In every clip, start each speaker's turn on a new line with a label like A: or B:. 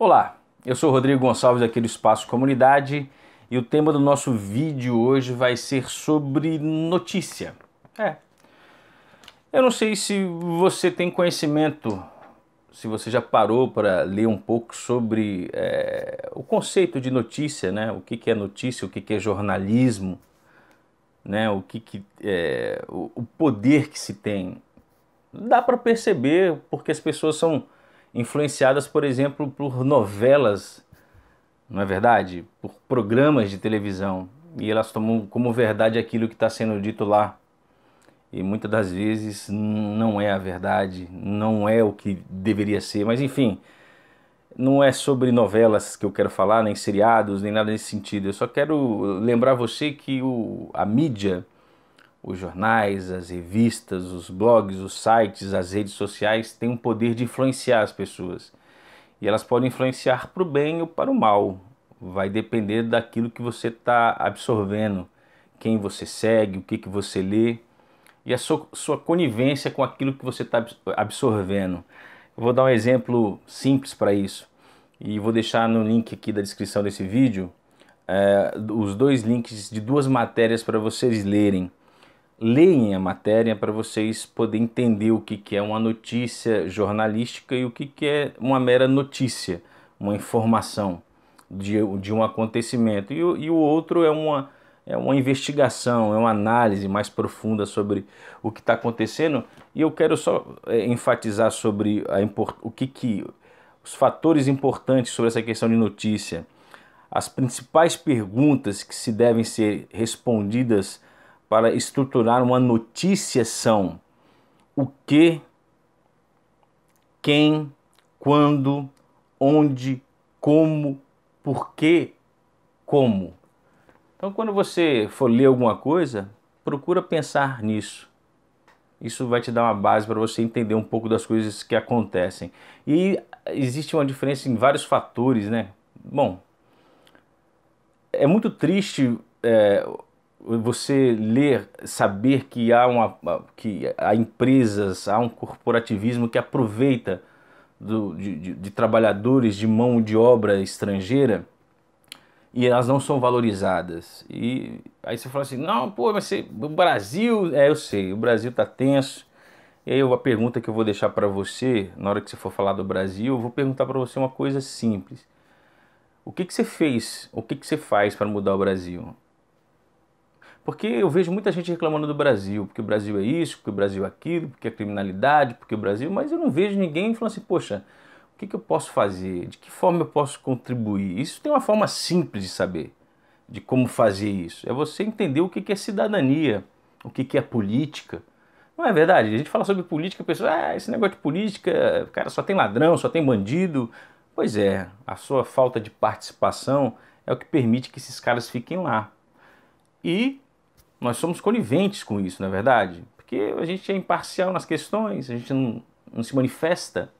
A: Olá, eu sou Rodrigo Gonçalves aqui do Espaço Comunidade e o tema do nosso vídeo hoje vai ser sobre notícia. É. Eu não sei se você tem conhecimento, se você já parou para ler um pouco sobre é, o conceito de notícia, né? O que, que é notícia, o que, que é jornalismo, né? O que, que é o, o poder que se tem. Dá para perceber porque as pessoas são influenciadas, por exemplo, por novelas, não é verdade? Por programas de televisão. E elas tomam como verdade aquilo que está sendo dito lá. E muitas das vezes não é a verdade, não é o que deveria ser. Mas enfim, não é sobre novelas que eu quero falar, nem seriados, nem nada nesse sentido. Eu só quero lembrar você que o, a mídia os jornais, as revistas, os blogs, os sites, as redes sociais têm um poder de influenciar as pessoas. E elas podem influenciar para o bem ou para o mal. Vai depender daquilo que você está absorvendo, quem você segue, o que, que você lê e a sua, sua conivência com aquilo que você está absorvendo. Eu vou dar um exemplo simples para isso e vou deixar no link aqui da descrição desse vídeo é, os dois links de duas matérias para vocês lerem leem a matéria para vocês poderem entender o que, que é uma notícia jornalística e o que, que é uma mera notícia, uma informação de, de um acontecimento. E, e o outro é uma, é uma investigação, é uma análise mais profunda sobre o que está acontecendo. E eu quero só é, enfatizar sobre a o que, que os fatores importantes sobre essa questão de notícia, as principais perguntas que se devem ser respondidas para estruturar uma notícia são o que, quem, quando, onde, como, por quê, como. Então, quando você for ler alguma coisa, procura pensar nisso. Isso vai te dar uma base para você entender um pouco das coisas que acontecem. E existe uma diferença em vários fatores, né? Bom, é muito triste é, você ler, saber que há, uma, que há empresas, há um corporativismo que aproveita do, de, de, de, trabalhadores de mão de obra estrangeira e elas não são valorizadas. E aí você fala assim, não, pô, mas você, o Brasil, é, eu sei, o Brasil está tenso. E aí a pergunta que eu vou deixar para você, na hora que você for falar do Brasil, eu vou perguntar para você uma coisa simples. O que, que você fez, o que, que você faz para mudar o Brasil? Porque eu vejo muita gente reclamando do Brasil, porque o Brasil é isso, porque o Brasil é aquilo, porque é criminalidade, porque o Brasil. Mas eu não vejo ninguém falando assim, poxa, o que, que eu posso fazer? De que forma eu posso contribuir? Isso tem uma forma simples de saber de como fazer isso. É você entender o que, que é cidadania, o que, que é política. Não é verdade? A gente fala sobre política, a pessoa, ah, esse negócio de política, cara, só tem ladrão, só tem bandido. Pois é, a sua falta de participação é o que permite que esses caras fiquem lá. E nós somos coniventes com isso, não é verdade? Porque a gente é imparcial nas questões, a gente não, não se manifesta.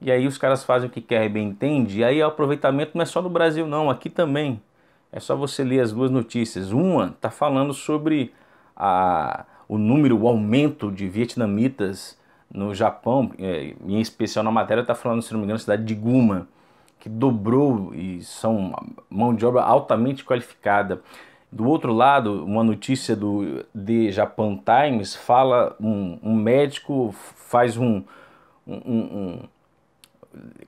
A: E aí os caras fazem o que quer e bem entende. E aí o aproveitamento não é só no Brasil, não, aqui também. É só você ler as duas notícias. Uma está falando sobre a, o número, o aumento de vietnamitas no Japão, e é, em especial na matéria está falando, se não me engano, da cidade de Guma, que dobrou e são mão de obra altamente qualificada. Do outro lado, uma notícia do The Japan Times fala um, um médico faz um, um, um,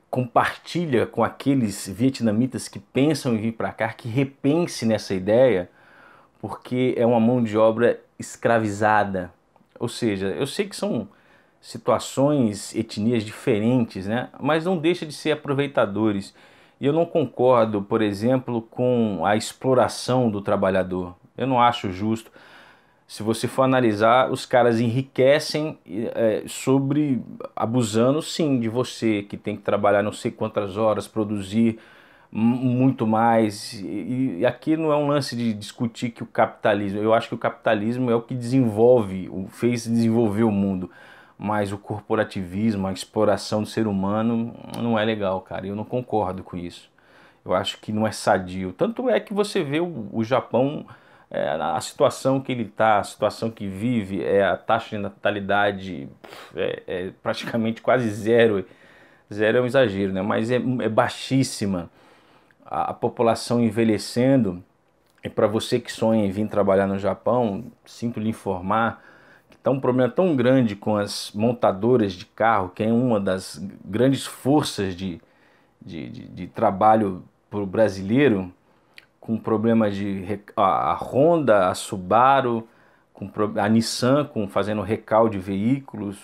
A: compartilha com aqueles vietnamitas que pensam em vir para cá que repense nessa ideia, porque é uma mão de obra escravizada. Ou seja, eu sei que são situações, etnias diferentes, né? Mas não deixa de ser aproveitadores. E eu não concordo, por exemplo, com a exploração do trabalhador. Eu não acho justo. Se você for analisar, os caras enriquecem é, sobre abusando sim de você que tem que trabalhar não sei quantas horas, produzir muito mais. E, e, aqui não é um lance de discutir que o capitalismo. Eu acho que o capitalismo é o que desenvolve, fez desenvolver o mundo mas o corporativismo, a exploração do ser humano não é legal, cara. Eu não concordo com isso. Eu acho que não é sadio. Tanto é que você vê o, o Japão, é, a situação que ele está, a situação que vive, é, a taxa de natalidade é, é praticamente quase zero. Zero é um exagero, né? mas é, é baixíssima. A, a população envelhecendo. E para você que sonha em vir trabalhar no Japão, sinto lhe informar que está um problema é tão grande com as montadoras de carro, que é uma das grandes forças de, de, de, de trabalho para o brasileiro, com problemas de a Honda, a Subaru, com, a Nissan com, fazendo recal de veículos,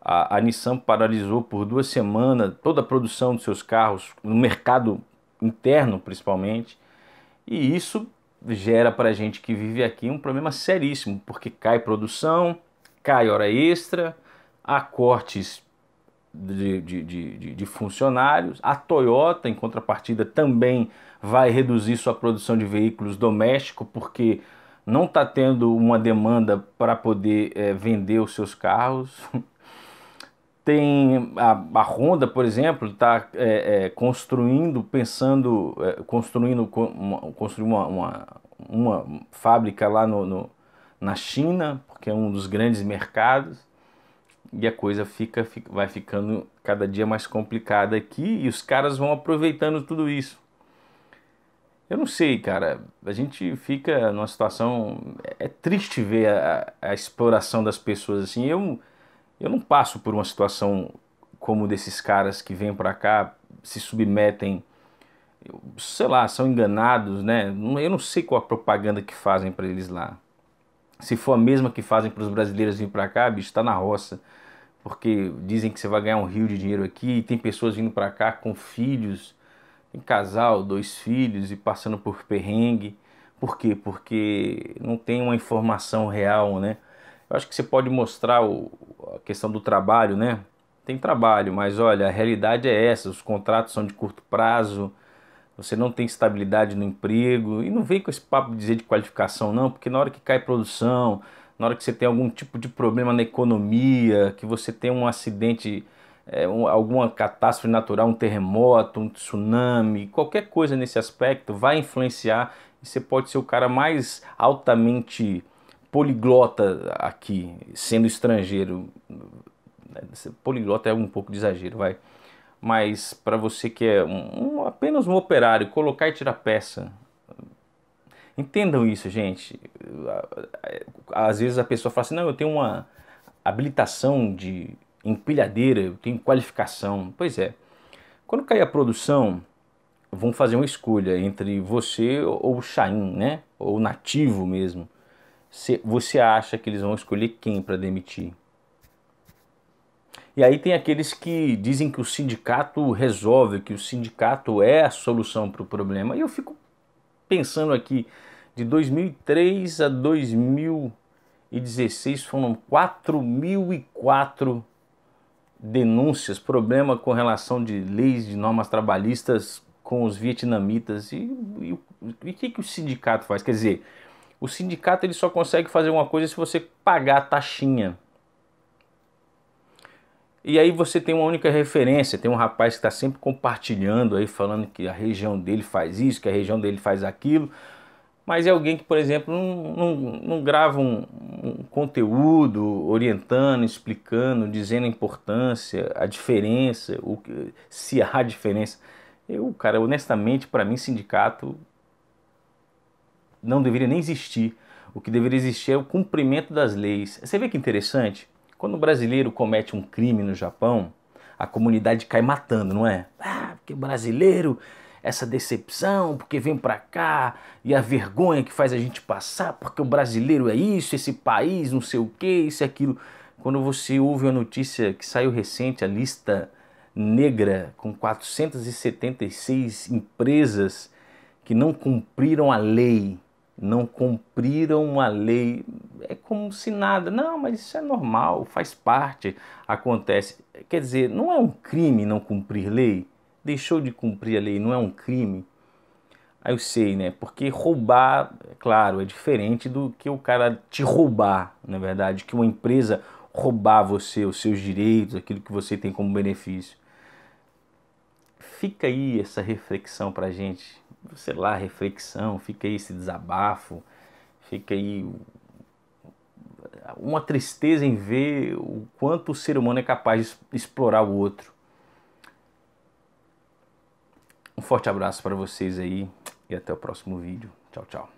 A: a, a, Nissan paralisou por duas semanas toda a produção de seus carros no mercado interno, principalmente. E isso gera para a gente que vive aqui um problema seríssimo, porque cai produção, cai hora extra, há cortes de, de, de, de, funcionários. A Toyota, em contrapartida, também vai reduzir sua produção de veículos domésticos, porque não está tendo uma demanda para poder é, vender os seus carros. Tem a, a Honda, por exemplo, está é, é, construindo, pensando, é, construindo uma, construir uma, uma, uma fábrica lá no, no, na China, porque é um dos grandes mercados, e a coisa fica, fica vai ficando cada dia mais complicada aqui, e os caras vão aproveitando tudo isso. Eu não sei, cara. A gente fica numa situação. É, é triste ver a, a exploração das pessoas assim. Eu eu não passo por uma situação como desses caras que vêm para cá, se submetem, sei lá, são enganados, né? Eu não sei qual a propaganda que fazem para eles lá. Se for a mesma que fazem para os brasileiros vir para cá, bicho, está na roça. Porque dizem que você vai ganhar um rio de dinheiro aqui, e tem pessoas vindo para cá com filhos, em casal, dois filhos e passando por perrengue. Por quê? Porque não tem uma informação real, né? Eu acho que você pode mostrar o, a questão do trabalho, né? Tem trabalho, mas olha, a realidade é essa: os contratos são de curto prazo, você não tem estabilidade no emprego. E não vem com esse papo de dizer de qualificação, não, porque na hora que cai produção, na hora que você tem algum tipo de problema na economia, que você tem um acidente, é, um, alguma catástrofe natural, um terremoto, um tsunami, qualquer coisa nesse aspecto vai influenciar e você pode ser o cara mais altamente poliglota aqui, sendo estrangeiro. Né, poliglota é um pouco de exagero, vai. Mas para você que é um, um, apenas um operário, colocar e tirar peça. Entendam isso, gente. Às vezes a pessoa fala assim: não, eu tenho uma habilitação de empilhadeira, eu tenho qualificação. Pois é. Quando cair a produção, vão fazer uma escolha entre você ou o Chain, né? Ou nativo mesmo você acha que eles vão escolher quem para demitir? E aí tem aqueles que dizem que o sindicato resolve, que o sindicato é a solução para o problema. E eu fico pensando aqui, de 2003 a 2016 foram 4.004 denúncias, problema com relação de leis, de normas trabalhistas com os vietnamitas. E, e, e o que, que o sindicato faz? Quer dizer, o sindicato ele só consegue fazer uma coisa se você pagar a taxinha. E aí você tem uma única referência, tem um rapaz que está sempre compartilhando aí, falando que a região dele faz isso, que a região dele faz aquilo. Mas é alguém que, por exemplo, não, não, não grava um, um conteúdo orientando, explicando, dizendo a importância, a diferença, o, se há diferença. Eu, cara, honestamente, para mim, sindicato não deveria nem existir. O que deveria existir é o cumprimento das leis. Você vê que interessante? Quando o um brasileiro comete um crime no Japão, a comunidade cai matando, não é? Ah, porque brasileiro, essa decepção, porque vem pra cá e a vergonha que faz a gente passar, porque o brasileiro é isso, esse país, não sei o que, isso e aquilo. Quando você ouve a notícia que saiu recente, a lista negra com 476 empresas que não cumpriram a lei não cumpriram a lei. É como se nada. Não, mas isso é normal, faz parte, acontece. Quer dizer, não é um crime não cumprir lei? Deixou de cumprir a lei, não é um crime? Aí eu sei, né? Porque roubar, é claro, é diferente do que o cara te roubar, na é verdade, que uma empresa roubar você, os seus direitos, aquilo que você tem como benefício. Fica aí essa reflexão pra gente sei lá, reflexão, fica aí esse desabafo, fica aí uma tristeza em ver o quanto o ser humano é capaz de explorar o outro. Um forte abraço para vocês aí e até o próximo vídeo. Tchau, tchau.